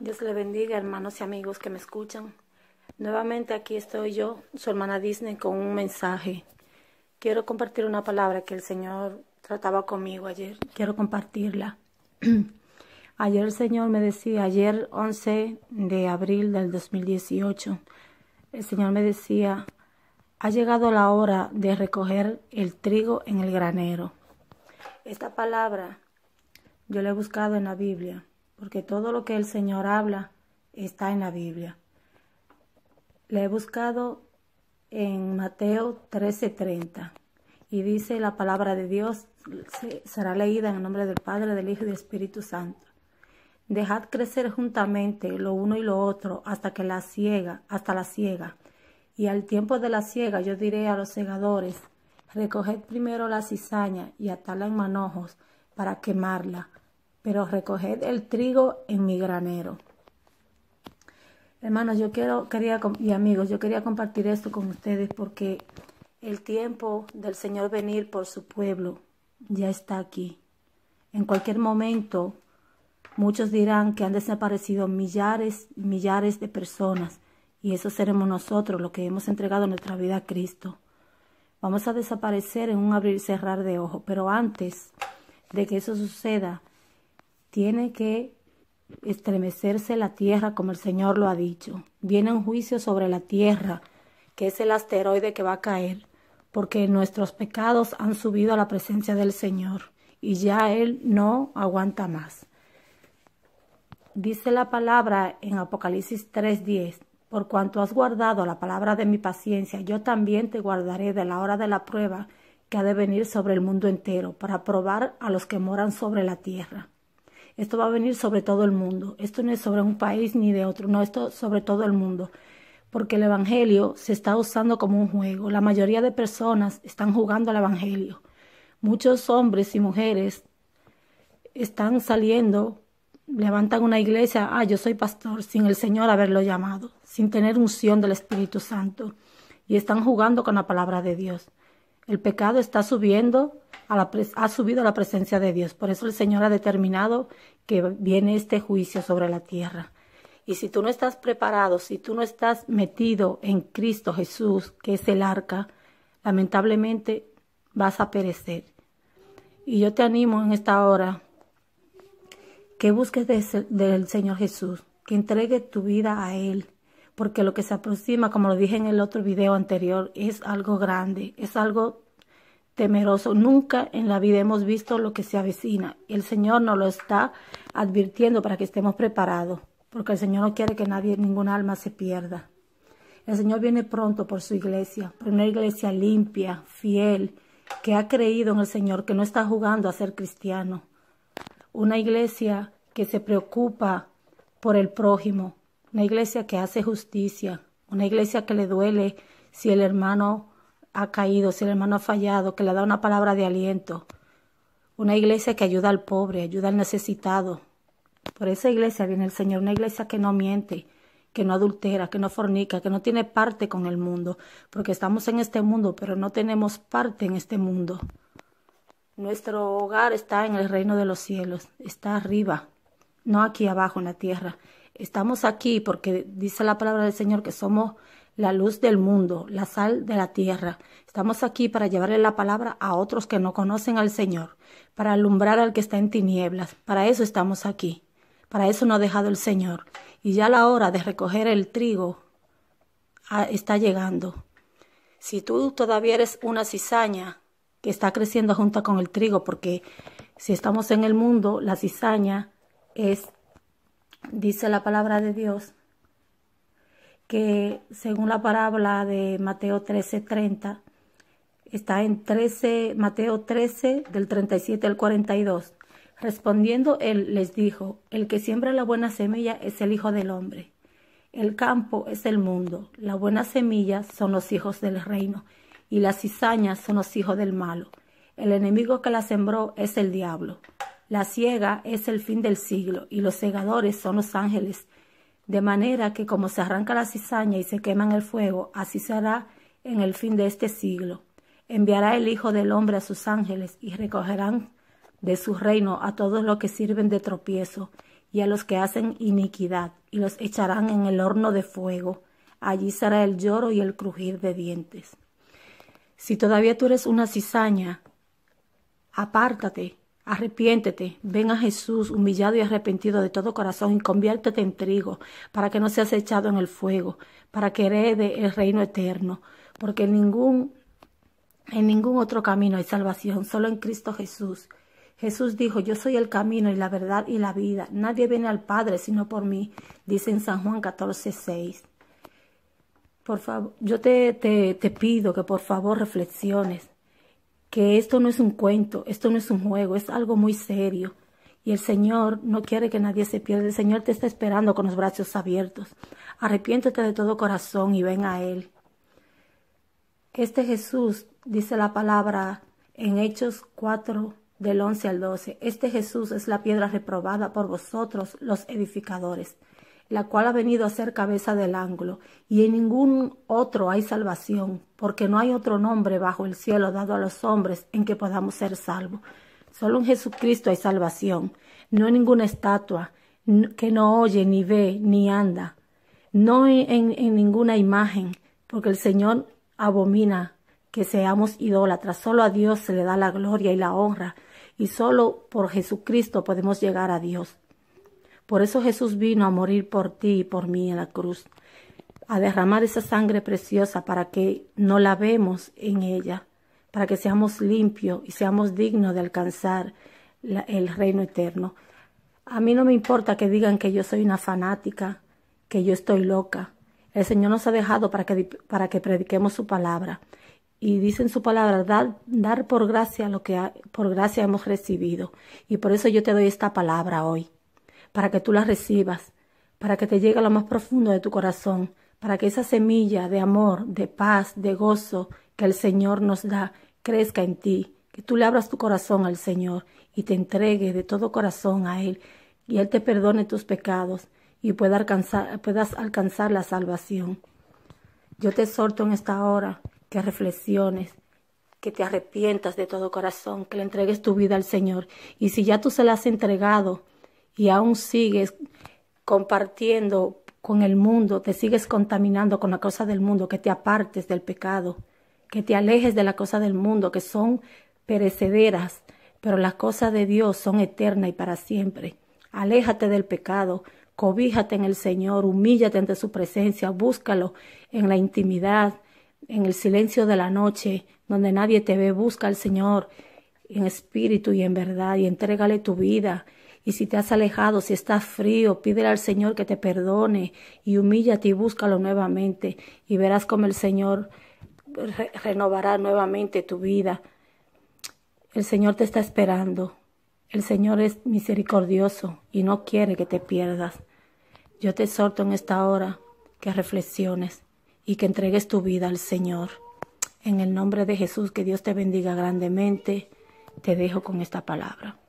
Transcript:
Dios le bendiga, hermanos y amigos que me escuchan. Nuevamente aquí estoy yo, su hermana Disney, con un mensaje. Quiero compartir una palabra que el Señor trataba conmigo ayer. Quiero compartirla. ayer el Señor me decía, ayer 11 de abril del 2018, el Señor me decía, ha llegado la hora de recoger el trigo en el granero. Esta palabra yo la he buscado en la Biblia porque todo lo que el Señor habla está en la Biblia. Le he buscado en Mateo 13:30 y dice la palabra de Dios será leída en el nombre del Padre, del Hijo y del Espíritu Santo. Dejad crecer juntamente lo uno y lo otro hasta que la ciega, hasta la ciega. Y al tiempo de la ciega yo diré a los segadores, recoged primero la cizaña y atadla en manojos para quemarla, pero recoged el trigo en mi granero. Hermanos, yo quiero, quería, y amigos, yo quería compartir esto con ustedes porque el tiempo del Señor venir por su pueblo ya está aquí. En cualquier momento, muchos dirán que han desaparecido millares y millares de personas, y eso seremos nosotros, lo que hemos entregado nuestra vida a Cristo. Vamos a desaparecer en un abrir y cerrar de ojos, pero antes de que eso suceda, tiene que estremecerse la tierra como el Señor lo ha dicho. Viene un juicio sobre la tierra, que es el asteroide que va a caer, porque nuestros pecados han subido a la presencia del Señor y ya Él no aguanta más. Dice la palabra en Apocalipsis 3:10, por cuanto has guardado la palabra de mi paciencia, yo también te guardaré de la hora de la prueba que ha de venir sobre el mundo entero, para probar a los que moran sobre la tierra. Esto va a venir sobre todo el mundo. Esto no es sobre un país ni de otro, no, esto sobre todo el mundo. Porque el Evangelio se está usando como un juego. La mayoría de personas están jugando al Evangelio. Muchos hombres y mujeres están saliendo, levantan una iglesia, ah, yo soy pastor, sin el Señor haberlo llamado, sin tener unción del Espíritu Santo. Y están jugando con la palabra de Dios. El pecado está subiendo, a ha subido a la presencia de Dios. Por eso el Señor ha determinado que viene este juicio sobre la tierra. Y si tú no estás preparado, si tú no estás metido en Cristo Jesús, que es el arca, lamentablemente vas a perecer. Y yo te animo en esta hora que busques del Señor Jesús, que entregue tu vida a Él, porque lo que se aproxima, como lo dije en el otro video anterior, es algo grande, es algo temeroso. Nunca en la vida hemos visto lo que se avecina. El Señor nos lo está advirtiendo para que estemos preparados, porque el Señor no quiere que nadie, ningún alma se pierda. El Señor viene pronto por su iglesia, por una iglesia limpia, fiel, que ha creído en el Señor, que no está jugando a ser cristiano. Una iglesia que se preocupa por el prójimo, una iglesia que hace justicia, una iglesia que le duele si el hermano ha caído, si el hermano ha fallado, que le da una palabra de aliento, una iglesia que ayuda al pobre, ayuda al necesitado. Por esa iglesia viene el Señor, una iglesia que no miente, que no adultera, que no fornica, que no tiene parte con el mundo, porque estamos en este mundo, pero no tenemos parte en este mundo. Nuestro hogar está en el reino de los cielos, está arriba, no aquí abajo en la tierra. Estamos aquí porque dice la palabra del Señor que somos la luz del mundo, la sal de la tierra. Estamos aquí para llevarle la palabra a otros que no conocen al Señor, para alumbrar al que está en tinieblas. Para eso estamos aquí. Para eso nos ha dejado el Señor. Y ya la hora de recoger el trigo ah, está llegando. Si tú todavía eres una cizaña que está creciendo junto con el trigo, porque si estamos en el mundo, la cizaña es dice la palabra de Dios que según la parábola de Mateo 13:30 está en trece Mateo 13 del 37 al 42. Respondiendo él les dijo, el que siembra la buena semilla es el hijo del hombre. El campo es el mundo, la buena semilla son los hijos del reino y las cizañas son los hijos del malo. El enemigo que la sembró es el diablo. La ciega es el fin del siglo y los segadores son los ángeles. De manera que como se arranca la cizaña y se quema en el fuego, así será en el fin de este siglo. Enviará el Hijo del Hombre a sus ángeles y recogerán de su reino a todos los que sirven de tropiezo y a los que hacen iniquidad y los echarán en el horno de fuego. Allí será el lloro y el crujir de dientes. Si todavía tú eres una cizaña, apártate Arrepiéntete, ven a Jesús humillado y arrepentido de todo corazón y conviértete en trigo, para que no seas echado en el fuego, para que herede el reino eterno, porque en ningún, en ningún otro camino hay salvación, solo en Cristo Jesús. Jesús dijo, yo soy el camino y la verdad y la vida, nadie viene al Padre sino por mí, dice en San Juan 14, 6. Por favor, yo te, te pido que por favor reflexiones que esto no es un cuento, esto no es un juego, es algo muy serio. Y el Señor no quiere que nadie se pierda. El Señor te está esperando con los brazos abiertos. Arrepiéntete de todo corazón y ven a Él. Este Jesús, dice la palabra en Hechos 4, del 11 al 12, este Jesús es la piedra reprobada por vosotros los edificadores la cual ha venido a ser cabeza del ángulo, y en ningún otro hay salvación, porque no hay otro nombre bajo el cielo dado a los hombres en que podamos ser salvos. Solo en Jesucristo hay salvación, no en ninguna estatua que no oye, ni ve, ni anda, no en, ninguna imagen, porque el Señor abomina que seamos idólatras, solo a Dios se le da la gloria y la honra, y solo por Jesucristo podemos llegar a Dios. Por eso Jesús vino a morir por ti y por mí en la cruz, a derramar esa sangre preciosa para que no la vemos en ella, para que seamos limpios y seamos dignos de alcanzar el reino eterno. A mí no me importa que digan que yo soy una fanática, que yo estoy loca. El Señor nos ha dejado para que, para que prediquemos su palabra. Y dicen su palabra, dar, por gracia lo que por gracia hemos recibido. Y por eso yo te doy esta palabra hoy para que tú la recibas, para que te llegue a lo más profundo de tu corazón, para que esa semilla de amor, de paz, de gozo que el Señor nos da crezca en ti, que tú le abras tu corazón al Señor y te entregue de todo corazón a Él, y Él te perdone tus pecados y puedas alcanzar la salvación. Yo te exhorto en esta hora que reflexiones, que te arrepientas de todo corazón, que le entregues tu vida al Señor. Y si ya tú se la has entregado, y aún sigues compartiendo con el mundo, te sigues contaminando con la cosa del mundo, que te apartes del pecado, que te alejes de la cosa del mundo, que son perecederas, pero las cosas de Dios son eternas y para siempre. Aléjate del pecado, cobíjate en el Señor, humíllate ante su presencia, búscalo en la intimidad, en el silencio de la noche, donde nadie te ve, busca al Señor en espíritu y en verdad y entrégale tu vida y si te has alejado, si estás frío, pídele al Señor que te perdone y humíllate y búscalo nuevamente y verás cómo el Señor renovará nuevamente tu vida. El Señor te está esperando. El Señor es misericordioso y no quiere que te pierdas. Yo te exhorto en esta hora que reflexiones y que entregues tu vida al Señor. En el nombre de Jesús, que Dios te bendiga grandemente, te dejo con esta palabra.